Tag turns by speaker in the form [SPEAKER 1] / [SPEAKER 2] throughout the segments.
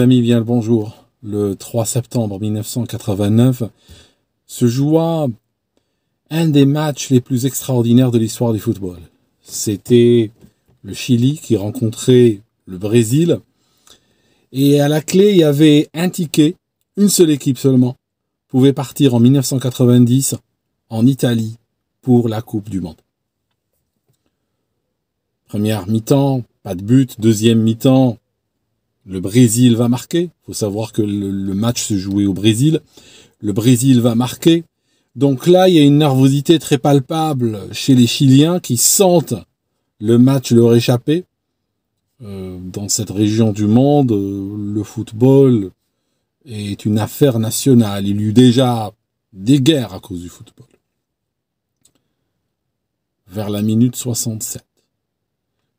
[SPEAKER 1] amis, bien le bonjour. Le 3 septembre 1989 se joua un des matchs les plus extraordinaires de l'histoire du football. C'était le Chili qui rencontrait le Brésil. Et à la clé, il y avait un ticket, une seule équipe seulement, pouvait partir en 1990 en Italie pour la Coupe du Monde. Première mi-temps, pas de but. Deuxième mi-temps, le Brésil va marquer. Il faut savoir que le, match se jouait au Brésil. Le Brésil va marquer. Donc là, il y a une nervosité très palpable chez les Chiliens qui sentent le match leur échapper. Euh, dans cette région du monde, euh, le football est une affaire nationale. Il y eut déjà des guerres à cause du football. Vers la minute 67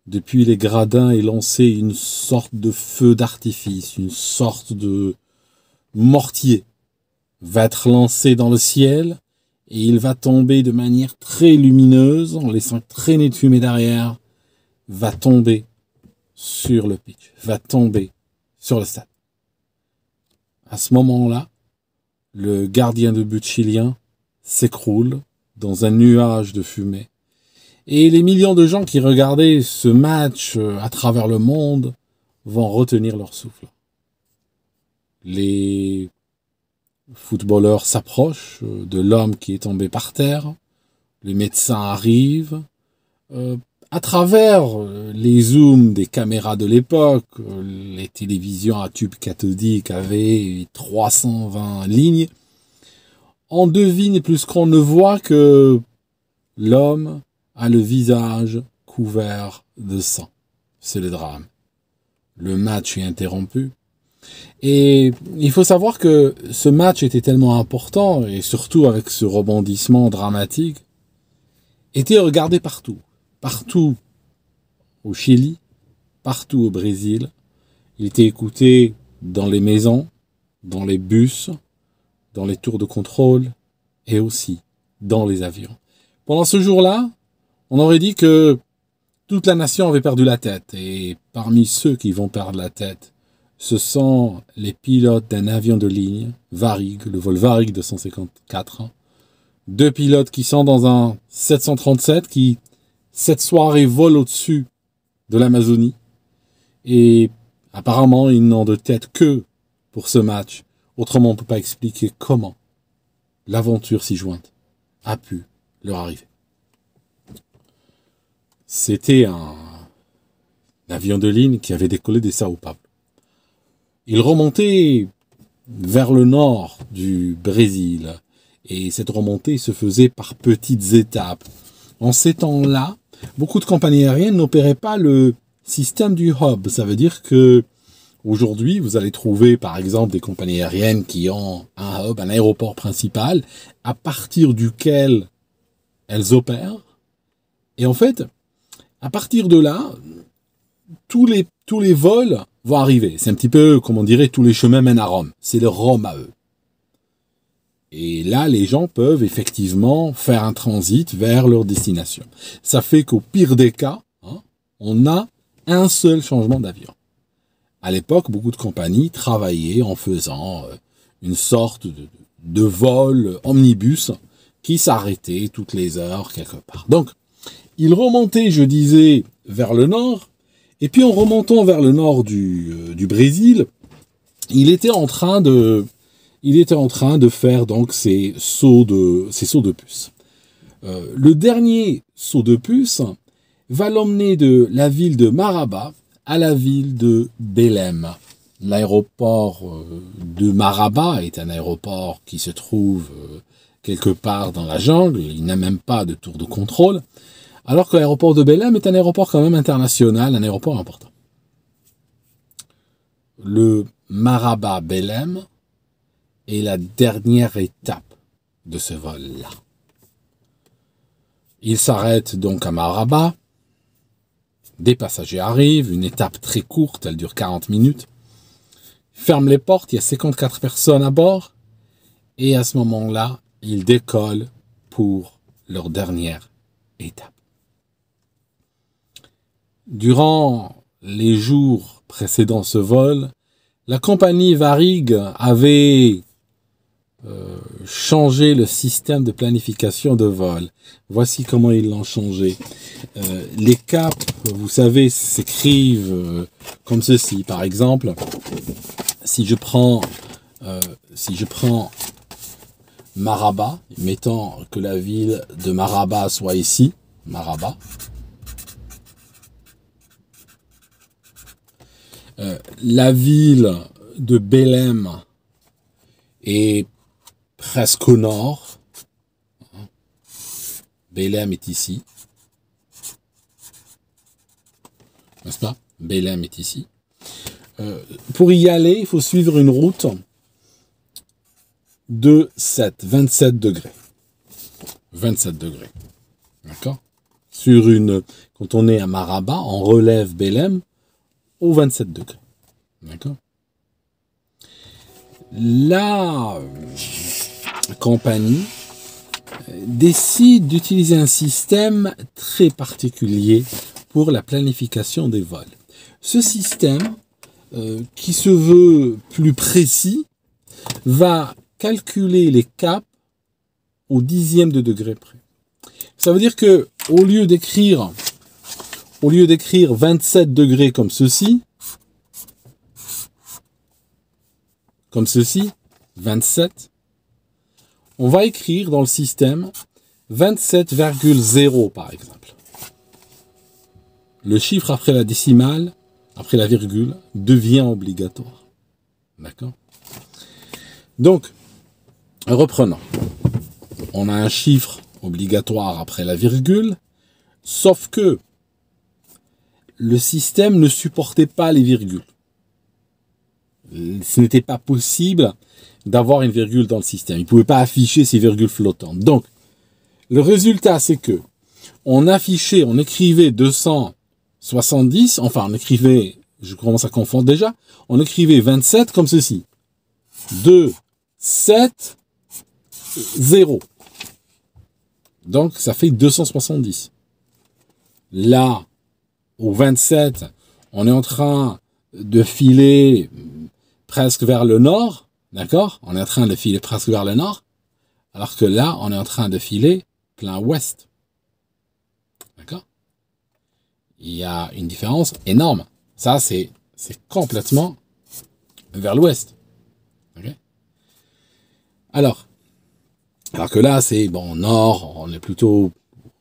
[SPEAKER 1] depuis les gradins est lancé une sorte de feu d'artifice, une sorte de mortier va être lancé dans le ciel et il va tomber de manière très lumineuse en laissant traîner de fumée derrière, va tomber sur le pitch, va tomber sur le stade. À ce moment-là, le gardien de but chilien s'écroule dans un nuage de fumée et les millions de gens qui regardaient ce match euh, à travers le monde vont retenir leur souffle. Les footballeurs s'approchent euh, de l'homme qui est tombé par terre, les médecins arrivent. Euh, à travers les zooms des caméras de l'époque, les télévisions à tube cathodique avaient 320 lignes, on devine plus qu'on ne voit que l'homme a le visage couvert de sang. C'est le drame. Le match est interrompu. Et il faut savoir que ce match était tellement important, et surtout avec ce rebondissement dramatique, était regardé partout. Partout au Chili, partout au Brésil. Il était écouté dans les maisons, dans les bus, dans les tours de contrôle, et aussi dans les avions. Pendant ce jour-là, on aurait dit que toute la nation avait perdu la tête, et parmi ceux qui vont perdre la tête, ce sont les pilotes d'un avion de ligne, Varig, le vol Varig 254, deux pilotes qui sont dans un 737 qui, cette soirée, vole au-dessus de l'Amazonie, et apparemment, ils n'ont de tête que pour ce match, autrement on ne peut pas expliquer comment l'aventure si jointe a pu leur arriver. C'était un, avion de ligne qui avait décollé des Sao Paulo. Il remontait vers le nord du Brésil et cette remontée se faisait par petites étapes. En ces temps-là, beaucoup de compagnies aériennes n'opéraient pas le système du hub. Ça veut dire que aujourd'hui, vous allez trouver par exemple des compagnies aériennes qui ont un hub, un aéroport principal, à partir duquel elles opèrent. Et en fait, à partir de là, tous les, tous les vols vont arriver. C'est un petit peu, comme on dirait, tous les chemins mènent à Rome. C'est le Rome à eux. Et là, les gens peuvent effectivement faire un transit vers leur destination. Ça fait qu'au pire des cas, hein, on a un seul changement d'avion. À l'époque, beaucoup de compagnies travaillaient en faisant euh, une sorte de, de vol omnibus qui s'arrêtait toutes les heures quelque part. Donc, il remontait, je disais, vers le nord, et puis en remontant vers le nord du, euh, du Brésil, il était en train de, il était en train de faire donc ces sauts de, ces sauts de puce. Euh, le dernier saut de puce va l'emmener de la ville de Maraba à la ville de Belém. L'aéroport euh, de Maraba est un aéroport qui se trouve quelque part dans la jungle, il n'a même pas de tour de contrôle alors que l'aéroport de Belém est un aéroport quand même international, un aéroport important. Le Maraba Belém est la dernière étape de ce vol-là. Il s'arrête donc à Maraba. Des passagers arrivent, une étape très courte, elle dure 40 minutes. Ferme les portes, il y a 54 personnes à bord. Et à ce moment-là, ils décollent pour leur dernière étape. Durant les jours précédant ce vol, la compagnie Varig avait euh, changé le système de planification de vol. Voici comment ils l'ont changé. Euh, les caps, vous savez, s'écrivent euh, comme ceci. Par exemple, si je prends, si je prends Maraba, mettant que la ville de Maraba soit ici, Maraba, Euh, la ville de Bélem est presque au nord. Bélem est ici. N'est-ce pas Bélem est ici. Euh, pour y aller, il faut suivre une route de 7, 27 degrés. 27 degrés. D'accord Sur une. Quand on est à Maraba, on relève Bélem, 27 degrés. D'accord La compagnie euh, décide d'utiliser un système très particulier pour la planification des vols. Ce système, euh, qui se veut plus précis, va calculer les caps au dixième de degré près. Ça veut dire que, au lieu d'écrire au lieu d'écrire 27 degrés comme ceci, comme ceci, 27, on va écrire dans le système 27,0 par exemple. Le chiffre après la décimale, après la virgule, devient obligatoire. D'accord Donc, reprenons. On a un chiffre obligatoire après la virgule, sauf que le système ne supportait pas les virgules. Ce n'était pas possible d'avoir une virgule dans le système. Il ne pouvait pas afficher ces virgules flottantes. Donc, le résultat, c'est que on affichait, on écrivait 270, enfin, on écrivait, je commence à confondre déjà, on écrivait 27 comme ceci. 2, 7, 0. Donc, ça fait 270. Là, au 27, on est en train de filer presque vers le nord, d'accord On est en train de filer presque vers le nord, alors que là, on est en train de filer plein ouest. D'accord Il y a une différence énorme. Ça, c'est c'est complètement vers l'ouest. alors, alors que là, c'est bon, nord, on est plutôt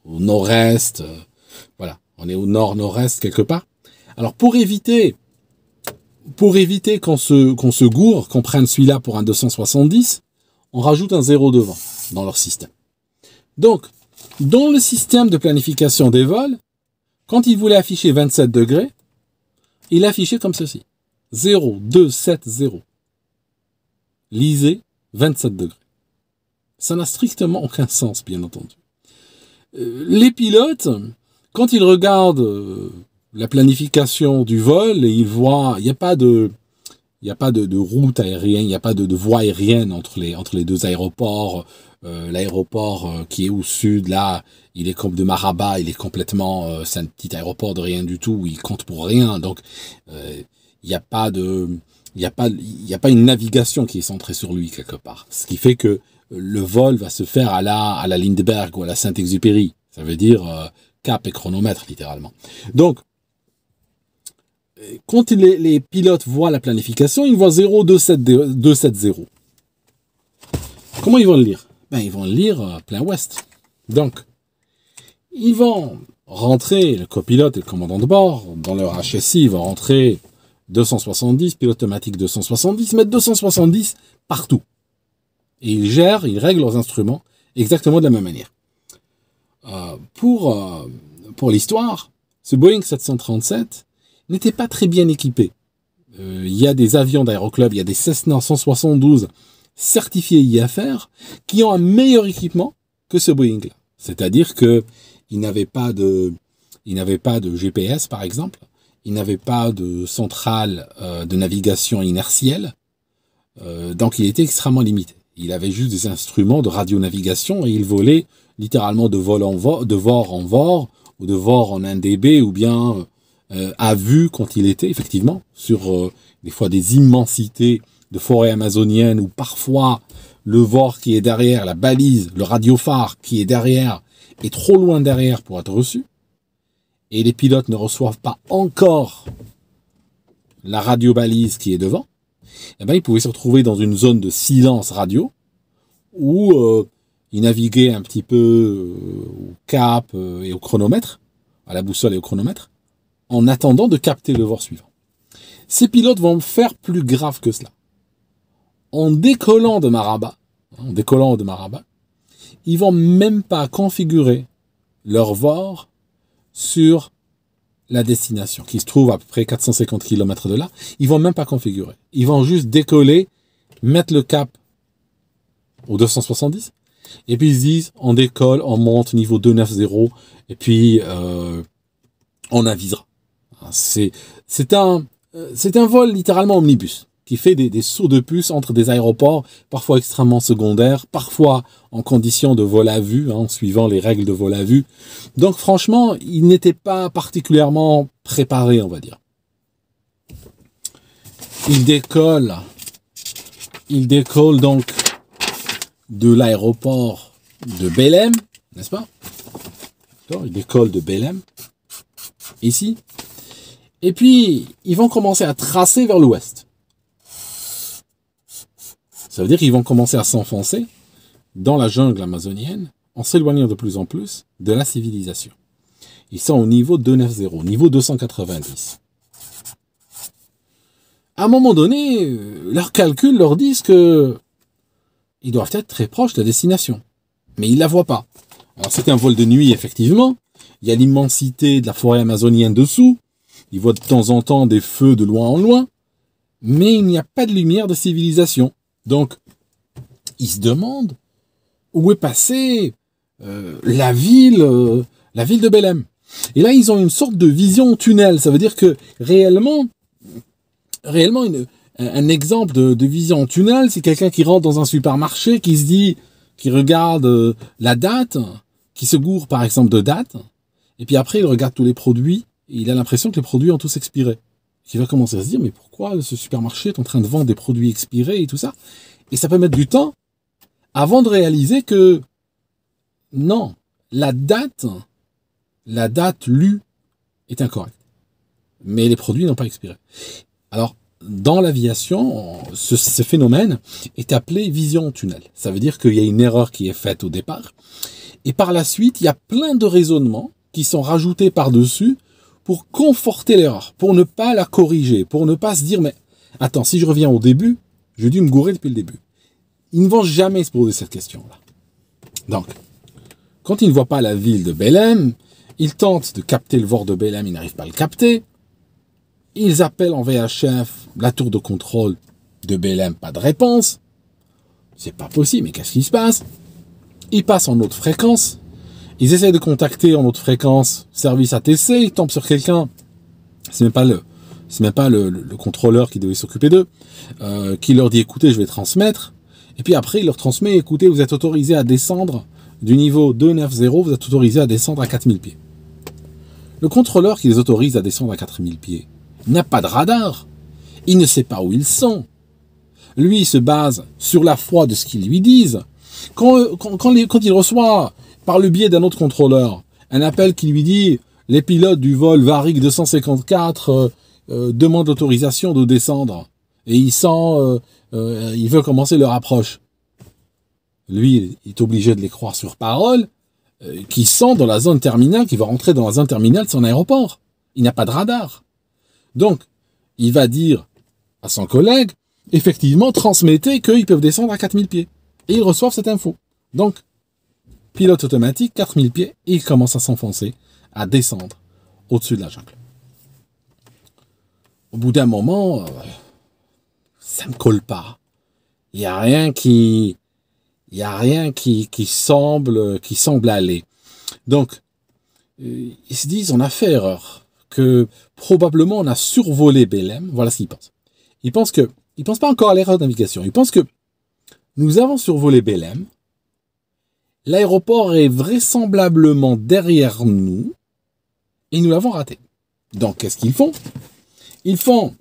[SPEAKER 1] au nord-est, euh, voilà. On est au nord-nord-est quelque part. Alors pour éviter, pour éviter qu'on se, qu'on se gourre, qu'on prenne celui-là pour un 270, on rajoute un 0 devant dans leur système. Donc, dans le système de planification des vols, quand il voulait afficher 27 degrés, il affichait comme ceci. 0, 2, 7, 0. Lisez 27 degrés. Ça n'a strictement aucun sens, bien entendu. Euh, les pilotes, quand il regarde euh, la planification du vol et il voit, il n'y a pas de, il n'y a pas de, de, route aérienne, il n'y a pas de, de, voie aérienne entre les, entre les deux aéroports. Euh, l'aéroport euh, qui est au sud, là, il est comme de Maraba, il est complètement, c'est un petit aéroport de rien du tout, il compte pour rien. Donc, il n'y a pas de, il n'y a pas, il n'y a pas une navigation qui est centrée sur lui quelque part. Ce qui fait que le vol va se faire à la, à la Lindbergh ou à la Saint-Exupéry. Ça veut dire, cap et chronomètre, littéralement. Donc, quand les, pilotes voient la planification, ils voient 0. Comment ils vont le lire ben, Ils vont le lire euh, plein ouest. Donc, ils vont rentrer, le copilote et le commandant de bord, dans leur HSI, ils vont rentrer 270, pilote automatique 270, mettre 270 partout. Et ils gèrent, ils règlent leurs instruments exactement de la même manière. Euh, pour, euh, pour l'histoire, ce Boeing 737 n'était pas très bien équipé. Euh, il y a des avions d'aéroclub, il y a des Cessna 172 certifiés IFR qui ont un meilleur équipement que ce Boeing-là. C'est-à-dire que il n'avait pas de, il n'avait pas de GPS par exemple, il n'avait pas de centrale de navigation inertielle, donc il était extrêmement limité. Il avait juste des instruments de radionavigation et il volait littéralement de vol en vol, de vor en vor, ou de vor en 1 dB, ou bien euh, à vue quand il était, effectivement, sur euh, des fois des immensités de forêts amazonienne ou parfois le vor qui est derrière, la balise, le radiophare qui est derrière, est trop loin derrière pour être reçu. Et les pilotes ne reçoivent pas encore la radio balise qui est devant. Eh ben, ils pouvaient se retrouver dans une zone de silence radio où euh, ils naviguait un petit peu euh, au cap euh, et au chronomètre, à la boussole et au chronomètre, en attendant de capter le vent suivant. Ces pilotes vont faire plus grave que cela. En décollant de Maraba, en décollant de Maraba, ils vont même pas configurer leur VOR sur la destination, qui se trouve à peu près 450 km de là. Ils vont même pas configurer. Ils vont juste décoller, mettre le cap au 270, et puis ils disent, on décolle, on monte niveau 290, et puis euh, on avisera. Hein, c'est un, euh, c'est un vol littéralement omnibus qui fait des, des, sauts de puce entre des aéroports, parfois extrêmement secondaires, parfois en condition de vol à vue, en hein, suivant les règles de vol à vue. Donc franchement, ils n'étaient pas particulièrement préparés, on va dire. Ils décollent. Ils décollent donc de l'aéroport de Belém, n'est-ce pas L'école école de Belém, ici. Et puis, ils vont commencer à tracer vers l'ouest. Ça veut dire qu'ils vont commencer à s'enfoncer dans la jungle amazonienne en s'éloignant de plus en plus de la civilisation. Ils sont au niveau 290, niveau 290. À un moment donné, euh, leurs calculs leur disent que ils doivent être très proches de la destination. Mais ils la voient pas. Alors c'est un vol de nuit, effectivement. Il y a l'immensité de la forêt amazonienne dessous. Ils voient de temps en temps des feux de loin en loin. Mais il n'y a pas de lumière de civilisation. Donc, ils se demandent où est passée euh, la ville, euh, la ville de Belém. Et là, ils ont une sorte de vision tunnel. Ça veut dire que réellement, réellement, une, un exemple de, de vision en tunnel, c'est quelqu'un qui rentre dans un supermarché, qui se dit, qui regarde euh, la date, qui se gourre par exemple de date, et puis après il regarde tous les produits, et il a l'impression que les produits ont tous expiré. Il va commencer à se dire, mais pourquoi ce supermarché est en train de vendre des produits expirés et tout ça Et ça peut mettre du temps avant de réaliser que, non, la date, la date lue est incorrecte. Mais les produits n'ont pas expiré. Alors, dans l'aviation, ce, phénomène est appelé vision tunnel. Ça veut dire qu'il y a une erreur qui est faite au départ. Et par la suite, il y a plein de raisonnements qui sont rajoutés par-dessus pour conforter l'erreur, pour ne pas la corriger, pour ne pas se dire, mais attends, si je reviens au début, j'ai dû me gourer depuis le début. Ils ne vont jamais se poser cette question-là. Donc, quand ils ne voient pas la ville de Belém, ils tentent de capter le vor de Belém, ils n'arrivent pas à le capter. Ils appellent en VHF la tour de contrôle de BLM, pas de réponse. C'est pas possible, mais qu'est-ce qui se passe Ils passent en autre fréquence. Ils essayent de contacter en autre fréquence service ATC, ils tombent sur quelqu'un. ce n'est pas le, même pas le, contrôleur qui devait s'occuper d'eux, euh, qui leur dit écoutez, je vais transmettre. Et puis après, il leur transmet écoutez, vous êtes autorisé à descendre du niveau 290, vous êtes autorisé à descendre à 4000 pieds. Le contrôleur qui les autorise à descendre à 4000 pieds, n'a pas de radar. Il ne sait pas où ils sont. Lui il se base sur la foi de ce qu'ils lui disent. Quand, quand, il reçoit, par le biais d'un autre contrôleur, un appel qui lui dit les pilotes du vol Varig 254 euh, euh, demandent l'autorisation de descendre et il sent, euh, il veut commencer leur approche. Lui, il est obligé de les croire sur parole, qui sent dans la zone terminale, qui va rentrer dans la zone terminale de son aéroport. Il n'a pas de radar. Donc, il va dire à son collègue, effectivement, transmettez qu'ils peuvent descendre à 4000 pieds. Et ils reçoivent cette info. Donc, pilote automatique, 4000 pieds, et il commence à s'enfoncer, à descendre au-dessus de la jungle. Au bout d'un moment, euh, ça me colle pas. Il n'y a rien qui, il n'y a rien qui, semble, qui semble aller. Donc, euh, ils se disent, on a fait erreur, que probablement on a survolé Belém. Voilà ce qu'il pense. Il pense que, il pense pas encore à l'erreur d'indication. Il pense que nous avons survolé Belém. L'aéroport est vraisemblablement derrière nous et nous l'avons raté. Donc qu'est-ce qu'ils font Ils font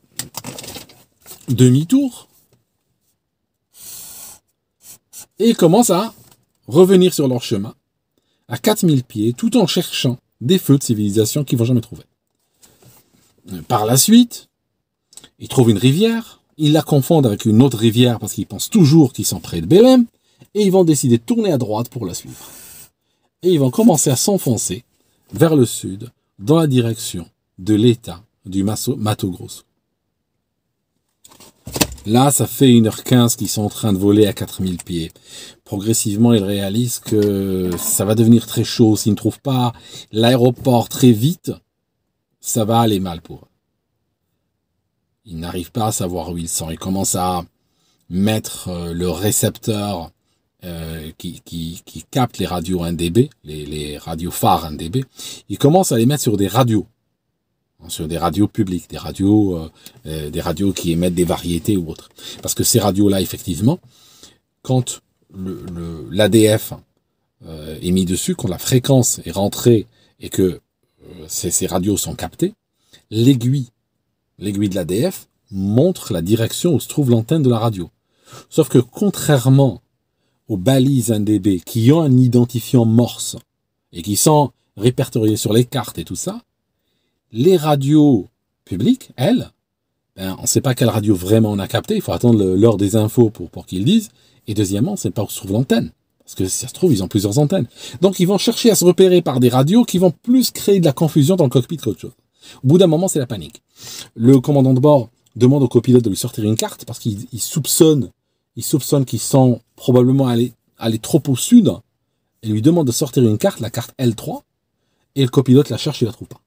[SPEAKER 1] demi-tour et ils commencent à revenir sur leur chemin à 4000 pieds tout en cherchant des feux de civilisation qu'ils vont jamais trouver. Par la suite, ils trouvent une rivière, ils la confondent avec une autre rivière parce qu'ils pensent toujours qu'ils sont près de Bélem, et ils vont décider de tourner à droite pour la suivre. Et ils vont commencer à s'enfoncer vers le sud, dans la direction de l'État du Mato Grosso. Là, ça fait 1h15 qu'ils sont en train de voler à 4000 pieds. Progressivement, ils réalisent que ça va devenir très chaud s'ils ne trouvent pas l'aéroport très vite ça va aller mal pour eux. Ils n'arrivent pas à savoir où ils sont. Ils commencent à mettre euh, le récepteur euh, qui, capte les radios 1dB, les, radios phares 1dB. Ils commencent à les mettre sur des radios hein, sur des radios publiques, des radios, euh, des radios qui émettent des variétés ou autres. Parce que ces radios-là, effectivement, quand l'ADF le, est mis dessus, quand la fréquence est rentrée et que ces, radios sont captées, l'aiguille, l'aiguille de l'ADF montre la direction où se trouve l'antenne de la radio. Sauf que contrairement aux balises NDB qui ont un identifiant morse et qui sont répertoriées sur les cartes et tout ça, les radios publiques, elles, ben, on ne sait pas quelle radio vraiment on a capté, il faut attendre l'heure des infos pour, pour qu'ils disent, et deuxièmement, on ne sait pas où se trouve l'antenne. Parce que si ça se trouve, ils ont plusieurs antennes. Donc ils vont chercher à se repérer par des radios qui vont plus créer de la confusion dans le cockpit qu'autre chose. Au bout d'un moment, c'est la panique. Le commandant de bord demande au copilote de lui sortir une carte parce qu'il soupçonne il soupçonne qu'ils sont probablement allés, trop au sud et lui demande de sortir une carte, la carte L3, et le copilote la cherche, il la trouve pas.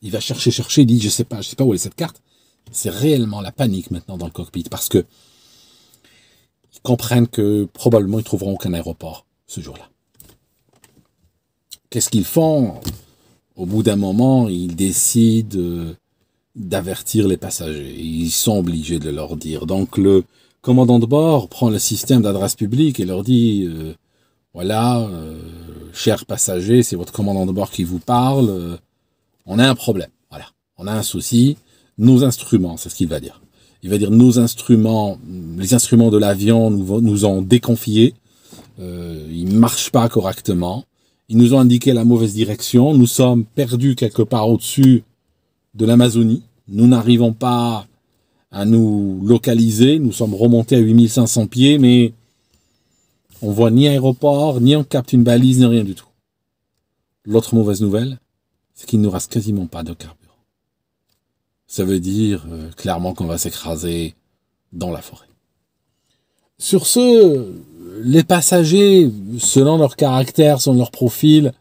[SPEAKER 1] Il va chercher, chercher, il dit je sais pas, je sais pas où est cette carte. C'est réellement la panique maintenant dans le cockpit parce que comprennent que probablement ils trouveront aucun aéroport ce jour-là. Qu'est-ce qu'ils font Au bout d'un moment, ils décident euh, d'avertir les passagers. Ils sont obligés de leur dire. Donc le commandant de bord prend le système d'adresse publique et leur dit euh, voilà, euh, chers passagers, c'est votre commandant de bord qui vous parle. on a un problème. Voilà, on a un souci. Nos instruments, c'est ce qu'il va dire il va dire nos instruments, les instruments de l'avion nous, ont déconfiés, euh, ils marchent pas correctement, ils nous ont indiqué la mauvaise direction, nous sommes perdus quelque part au-dessus de l'Amazonie, nous n'arrivons pas à nous localiser, nous sommes remontés à 8500 pieds, mais on voit ni aéroport, ni on capte une balise, ni rien du tout. L'autre mauvaise nouvelle, c'est qu'il ne nous reste quasiment pas de carburant ça veut dire euh, clairement qu'on va s'écraser dans la forêt. Sur ce, les passagers, selon leur caractère, selon leur profil,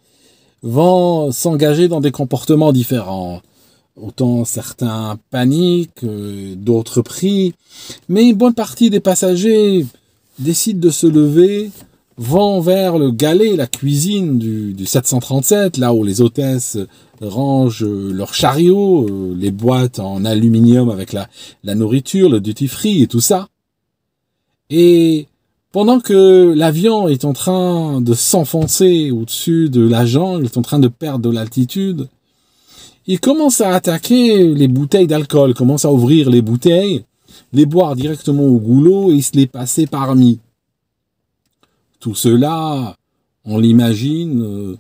[SPEAKER 1] vont s'engager dans des comportements différents. Autant certains paniquent, euh, d'autres prient, mais une bonne partie des passagers décident de se lever, vont vers le galet, la cuisine du, 737, là où les hôtesses euh, rangent euh, leurs chariots, euh, les boîtes en aluminium avec la, la nourriture, le duty-free et tout ça. Et pendant que l'avion est en train de s'enfoncer au-dessus de la jungle, est en train de perdre de l'altitude, il commence à attaquer les bouteilles d'alcool, commence à ouvrir les bouteilles, les boire directement au goulot et se les passer parmi. Tout cela, on l'imagine, euh,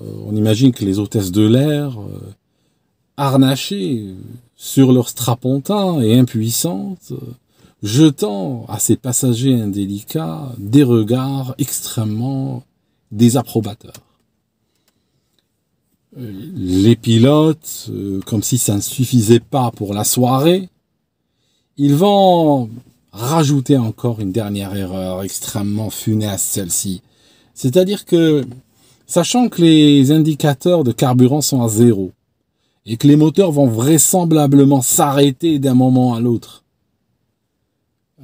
[SPEAKER 1] euh, on imagine que les hôtesses de l'air, euh, harnachées sur leur strapontin et impuissantes, jetant à ces passagers indélicats des regards extrêmement désapprobateurs. Les pilotes, comme si ça ne suffisait pas pour la soirée, ils vont rajouter encore une dernière erreur extrêmement funeste, celle-ci. C'est-à-dire que, sachant que les indicateurs de carburant sont à zéro, et que les moteurs vont vraisemblablement s'arrêter d'un moment à l'autre,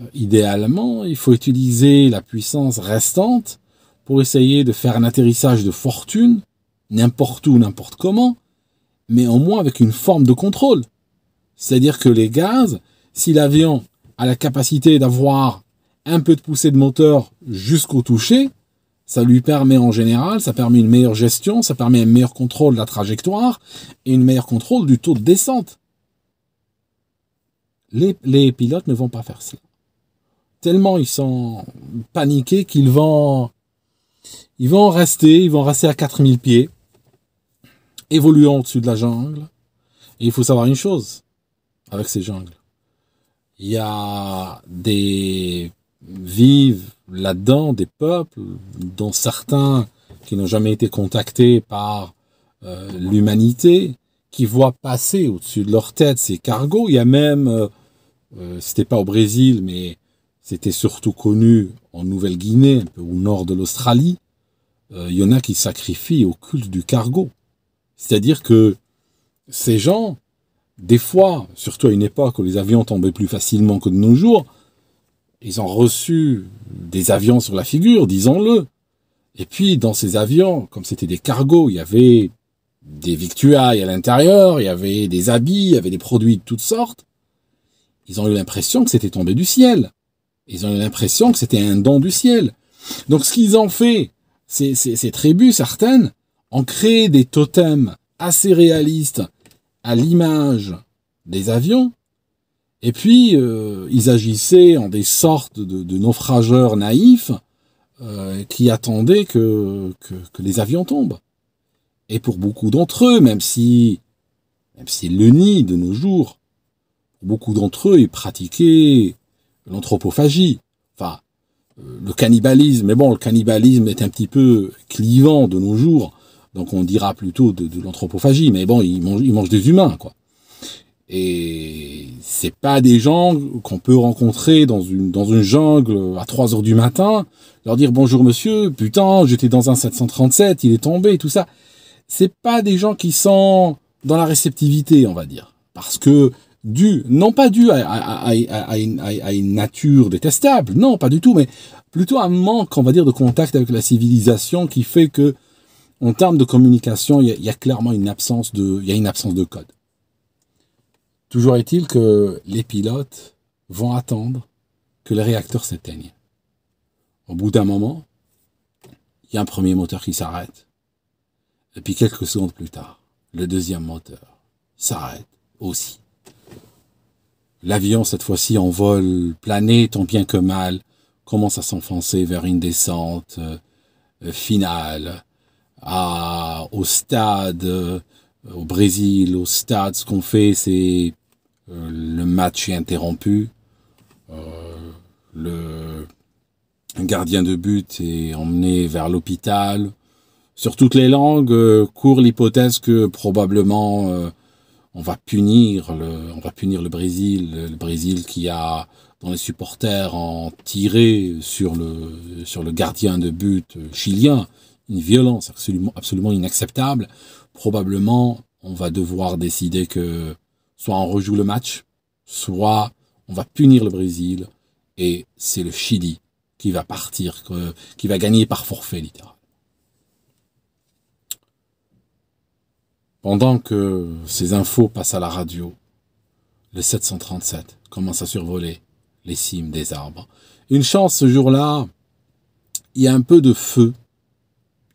[SPEAKER 1] euh, idéalement, il faut utiliser la puissance restante pour essayer de faire un atterrissage de fortune, n'importe où, n'importe comment, mais au moins avec une forme de contrôle. C'est-à-dire que les gaz, si l'avion à la capacité d'avoir un peu de poussée de moteur jusqu'au toucher, ça lui permet en général, ça permet une meilleure gestion, ça permet un meilleur contrôle de la trajectoire et une meilleure contrôle du taux de descente. Les, pilotes ne vont pas faire cela. Tellement ils sont paniqués qu'ils vont, ils vont rester, ils vont rester à 4000 pieds, évoluant au-dessus de la jungle. Et il faut savoir une chose avec ces jungles il y a des vivent là-dedans des peuples dont certains qui n'ont jamais été contactés par euh, l'humanité qui voient passer au-dessus de leur tête ces cargos il y a même euh, euh, c'était pas au Brésil mais c'était surtout connu en Nouvelle-Guinée au nord de l'Australie il y en a qui sacrifient au culte du cargo c'est-à-dire que ces gens des fois, surtout à une époque où les avions tombaient plus facilement que de nos jours, ils ont reçu des avions sur la figure, disons-le. Et puis, dans ces avions, comme c'était des cargos, il y avait des victuailles à l'intérieur, il y avait des habits, il y avait des produits de toutes sortes. Ils ont eu l'impression que c'était tombé du ciel. Ils ont eu l'impression que c'était un don du ciel. Donc, ce qu'ils ont fait, ces, tribus, certaines, ont créé des totems assez réalistes, à l'image des avions, et puis euh, ils agissaient en des sortes de, naufrageurs naïfs euh, qui attendaient que, les avions tombent. Et pour beaucoup d'entre eux, même si même si le nid de nos jours, beaucoup d'entre eux ils pratiquaient l'anthropophagie, enfin euh, le cannibalisme. Mais bon, le cannibalisme est un petit peu clivant de nos jours donc on dira plutôt de, l'anthropophagie, mais bon, ils mangent, des humains, quoi. Et c'est pas des gens qu'on peut rencontrer dans une, jungle à 3 heures du matin, leur dire bonjour monsieur, putain, j'étais dans un 737, il est tombé, tout ça. C'est pas des gens qui sont dans la réceptivité, on va dire. Parce que dû, non pas dû à, une, à, une, nature détestable, non, pas du tout, mais plutôt un manque, on va dire, de contact avec la civilisation qui fait que en termes de communication, il y, a clairement une absence de, y a une absence de code. Toujours est-il que les pilotes vont attendre que les réacteurs s'éteignent. Au bout d'un moment, il y a un premier moteur qui s'arrête. Et puis quelques secondes plus tard, le deuxième moteur s'arrête aussi. L'avion, cette fois-ci en vol plané, tant bien que mal, commence à s'enfoncer vers une descente euh, finale au stade, euh, au Brésil, au stade, ce qu'on fait, c'est euh, le match est interrompu, euh, le gardien de but est emmené vers l'hôpital. Sur toutes les langues court l'hypothèse que probablement on va punir le, on va punir le Brésil, le Brésil qui a dans les supporters en tiré sur le gardien de but chilien une violence absolument, absolument inacceptable. Probablement, on va devoir décider que soit on rejoue le match, soit on va punir le Brésil, et c'est le Chili qui va partir, qui va gagner par forfait littéralement. Pendant que ces infos passent à la radio, le 737 commence à survoler les cimes des arbres. Une chance ce jour-là, il y a un peu de feu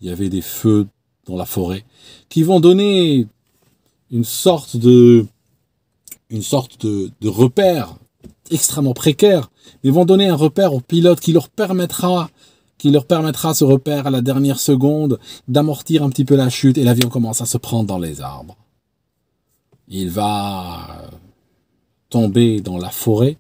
[SPEAKER 1] il y avait des feux dans la forêt qui vont donner une sorte de une sorte de, repère extrêmement précaire, mais vont donner un repère aux pilotes qui leur permettra qui leur permettra ce repère à la dernière seconde d'amortir un petit peu la chute et l'avion commence à se prendre dans les arbres. Il va tomber dans la forêt.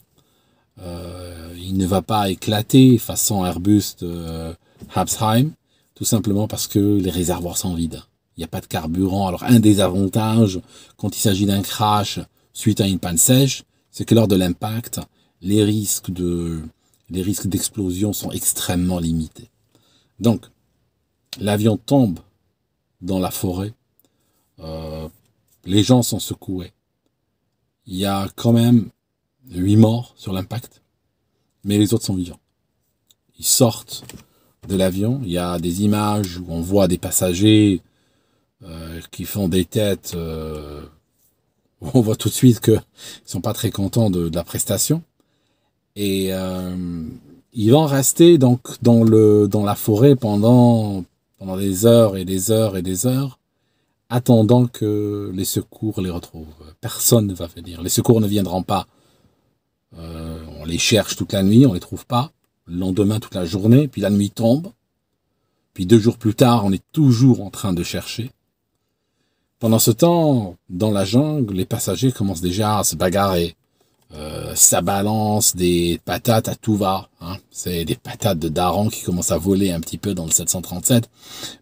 [SPEAKER 1] Euh, il ne va pas éclater façon Airbus de euh, Habsheim tout simplement parce que les réservoirs sont vides. Il n'y a pas de carburant. Alors un des avantages quand il s'agit d'un crash suite à une panne sèche, c'est que lors de l'impact, les risques de les risques d'explosion sont extrêmement limités. Donc l'avion tombe dans la forêt, euh, les gens sont secoués. Il y a quand même huit morts sur l'impact, mais les autres sont vivants. Ils sortent de l'avion. Il y a des images où on voit des passagers euh, qui font des têtes. Euh, on voit tout de suite qu'ils sont pas très contents de, la prestation. Et euh, ils vont rester donc dans le dans la forêt pendant pendant des heures et des heures et des heures, attendant que les secours les retrouvent. Personne ne va venir. Les secours ne viendront pas. on les cherche toute la nuit, on les trouve pas le lendemain toute la journée, puis la nuit tombe, puis deux jours plus tard, on est toujours en train de chercher. Pendant ce temps, dans la jungle, les passagers commencent déjà à se bagarrer. Euh, ça balance des patates à tout va. Hein. C'est des patates de daron qui commencent à voler un petit peu dans le 737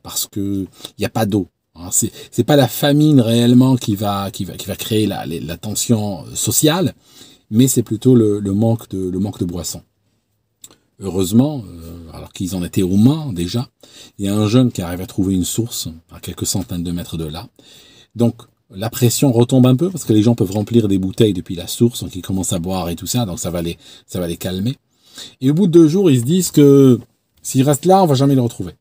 [SPEAKER 1] parce que il n'y a pas d'eau. Hein. C'est, c'est pas la famine réellement qui va qui va qui va créer la, la tension sociale, mais c'est plutôt le, manque de le manque de boissons. Heureusement, euh, alors qu'ils en étaient aux mains déjà, il y a un jeune qui arrive à trouver une source à quelques centaines de mètres de là. Donc la pression retombe un peu parce que les gens peuvent remplir des bouteilles depuis la source, donc ils commencent à boire et tout ça, donc ça va les, ça va les calmer. Et au bout de deux jours, ils se disent que s'ils restent là, on va jamais les retrouver.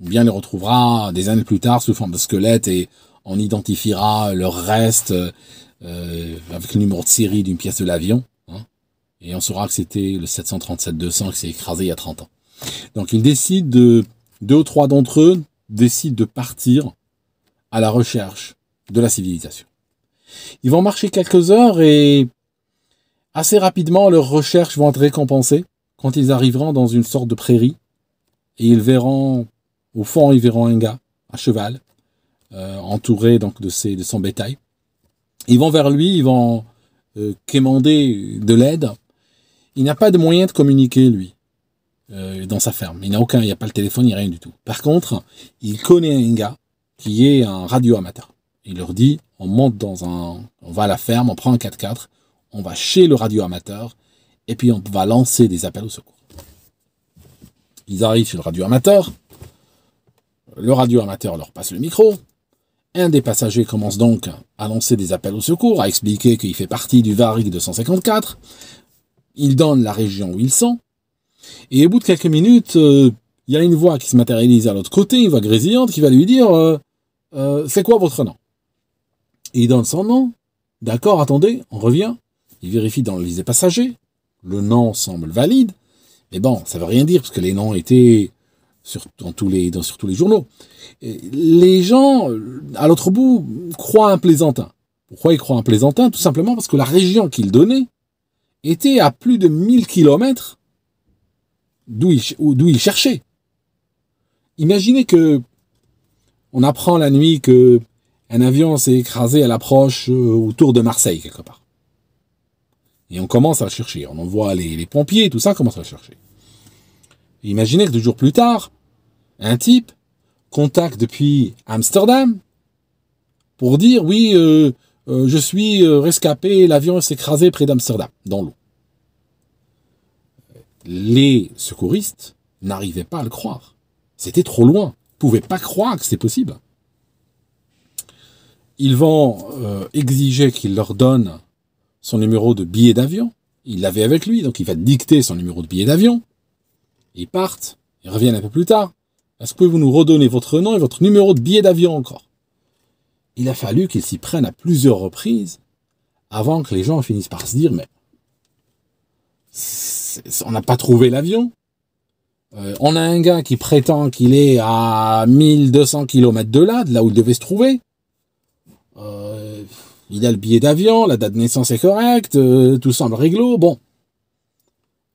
[SPEAKER 1] Ou bien les retrouvera des années plus tard sous forme de squelette et on identifiera leurs restes euh, avec le numéro de série d'une pièce de l'avion. Et on saura que c'était le 737-200 qui s'est écrasé il y a 30 ans. Donc ils décident de, deux ou trois d'entre eux décident de partir à la recherche de la civilisation. Ils vont marcher quelques heures et assez rapidement leurs recherches vont être récompensées quand ils arriveront dans une sorte de prairie et ils verront, au fond, ils verront un gars à cheval euh, entouré donc de, ses, de son bétail. Ils vont vers lui, ils vont euh, quémander de l'aide il n'a pas de moyen de communiquer, lui, euh, dans sa ferme. Il n'a aucun, il n'y a pas le téléphone, il n'y a rien du tout. Par contre, il connaît un gars qui est un radio amateur. Il leur dit, on monte dans un, on va à la ferme, on prend un 4x4, on va chez le radio amateur, et puis on va lancer des appels au secours. Ils arrivent chez le radio amateur, le radio amateur leur passe le micro, un des passagers commence donc à lancer des appels au secours, à expliquer qu'il fait partie du VARIG 254, il donne la région où il sent. et au bout de quelques minutes, euh, il y a une voix qui se matérialise à l'autre côté, une voix grésillante qui va lui dire euh, euh, C'est quoi votre nom il donne son nom. D'accord, attendez, on revient. Il vérifie dans le liste des passagers. Le nom semble valide. Mais bon, ça veut rien dire parce que les noms étaient sur, tous les, journaux. les gens, à l'autre bout, croient un plaisantin. Pourquoi ils croient un plaisantin Tout simplement parce que la région qu'il donnait était à plus de 1000 km d'où il, cherchait. Imaginez que on apprend la nuit que un avion s'est écrasé à l'approche euh, autour de Marseille quelque part. Et on commence à le chercher. On envoie les, les pompiers, tout ça, commence à le chercher. Imaginez que deux jours plus tard, un type contacte depuis Amsterdam pour dire oui, euh, euh, je suis euh, rescapé, l'avion s'est écrasé près d'Amsterdam, dans l'eau. Les secouristes n'arrivaient pas à le croire. C'était trop loin. Ils pouvaient pas croire que c'est possible. Ils vont euh, exiger qu'il leur donne son numéro de billet d'avion. Il l'avait avec lui, donc il va dicter son numéro de billet d'avion. Ils partent, ils reviennent un peu plus tard. Est-ce que vous nous redonner votre nom et votre numéro de billet d'avion encore il a fallu qu'il s'y prenne à plusieurs reprises avant que les gens finissent par se dire, mais on n'a pas trouvé l'avion. Euh, on a un gars qui prétend qu'il est à 1200 km de là, de là où il devait se trouver. Euh, il a le billet d'avion, la date de naissance est correcte, euh, tout semble réglo. Bon,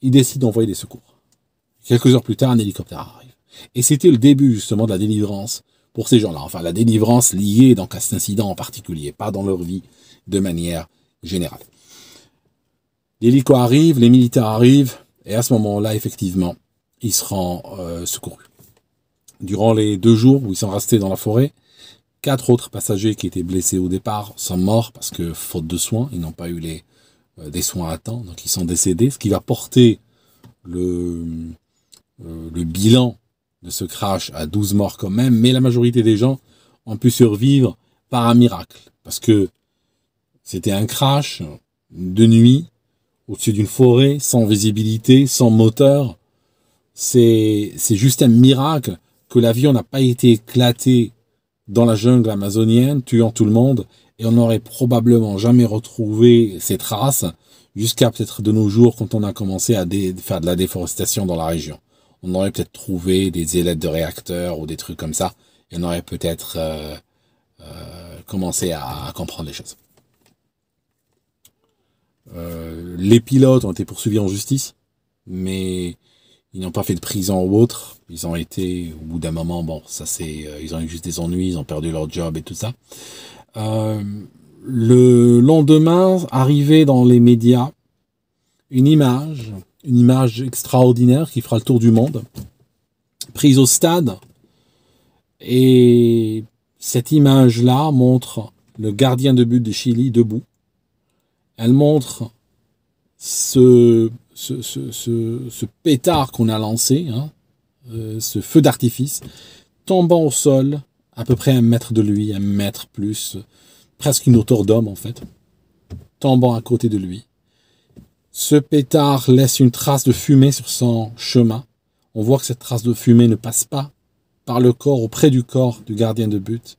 [SPEAKER 1] il décide d'envoyer des secours. Quelques heures plus tard, un hélicoptère arrive. Et c'était le début justement de la délivrance pour ces gens-là. Enfin, la délivrance liée donc à cet incident en particulier, pas dans leur vie de manière générale. L'hélico arrive, les militaires arrivent, et à ce moment-là, effectivement, ils seront euh, secourus. Durant les deux jours où ils sont restés dans la forêt, quatre autres passagers qui étaient blessés au départ sont morts parce que, faute de soins, ils n'ont pas eu les, euh, des soins à temps, donc ils sont décédés, ce qui va porter le, euh, le bilan de ce crash à 12 morts quand même, mais la majorité des gens ont pu survivre par un miracle. Parce que c'était un crash de nuit, au-dessus d'une forêt, sans visibilité, sans moteur. C'est juste un miracle que l'avion n'a pas été éclaté dans la jungle amazonienne, tuant tout le monde, et on n'aurait probablement jamais retrouvé ces traces jusqu'à peut-être de nos jours quand on a commencé à faire de la déforestation dans la région on aurait peut-être trouvé des ailettes de réacteurs ou des trucs comme ça, et on aurait peut-être euh, euh, commencé à, comprendre les choses. Euh, les pilotes ont été poursuivis en justice, mais ils n'ont pas fait de prison ou autre. Ils ont été, au bout d'un moment, bon, ça c'est, ils ont eu juste des ennuis, ils ont perdu leur job et tout ça. le lendemain, arrivait dans les médias, une image une image extraordinaire qui fera le tour du monde, prise au stade. Et cette image-là montre le gardien de but du Chili debout. Elle montre ce, ce, ce, pétard qu'on a lancé, hein, euh, ce feu d'artifice, tombant au sol, à peu près un mètre de lui, un mètre plus, presque une hauteur d'homme en fait, tombant à côté de lui. Ce pétard laisse une trace de fumée sur son chemin. On voit que cette trace de fumée ne passe pas par le corps auprès du corps du gardien de but.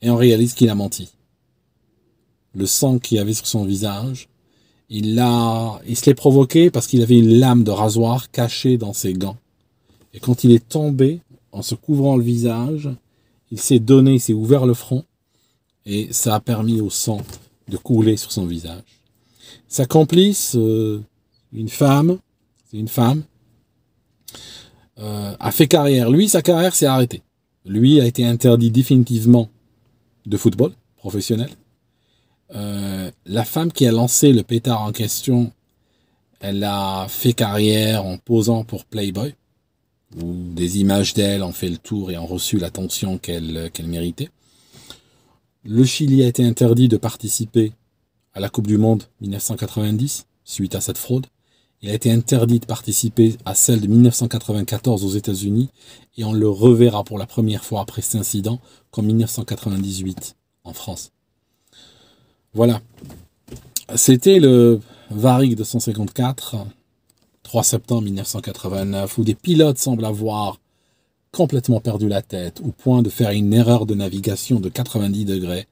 [SPEAKER 1] Et on réalise qu'il a menti. Le sang qu'il avait sur son visage, il, l'a, il se l'est provoqué parce qu'il avait une lame de rasoir cachée dans ses gants. Et quand il est tombé, en se couvrant le visage, il s'est donné, il s'est ouvert le front, et ça a permis au sang de couler sur son visage sa complice, euh, une femme, c'est une femme, euh, a fait carrière. Lui, sa carrière s'est arrêtée. Lui a été interdit définitivement de football professionnel. Euh, la femme qui a lancé le pétard en question, elle a fait carrière en posant pour Playboy, où des images d'elle ont fait le tour et ont reçu l'attention qu'elle méritait. Le Chili a été interdit de participer à la Coupe du Monde 1990, suite à cette fraude, il a été interdit de participer à celle de 1994 aux États-Unis et on le reverra pour la première fois après cet incident qu'en 1998 en France. Voilà. C'était le Varig 254, 3 septembre 1989, où des pilotes semblent avoir complètement perdu la tête au point de faire une erreur de navigation de 90 degrés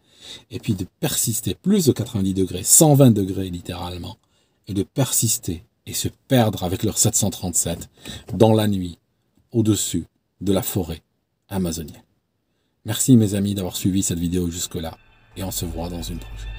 [SPEAKER 1] et puis de persister plus de 90 degrés, 120 degrés littéralement, et de persister et se perdre avec leur 737 dans la nuit, au-dessus de la forêt amazonienne. Merci mes amis d'avoir suivi cette vidéo jusque-là, et on se voit dans une prochaine.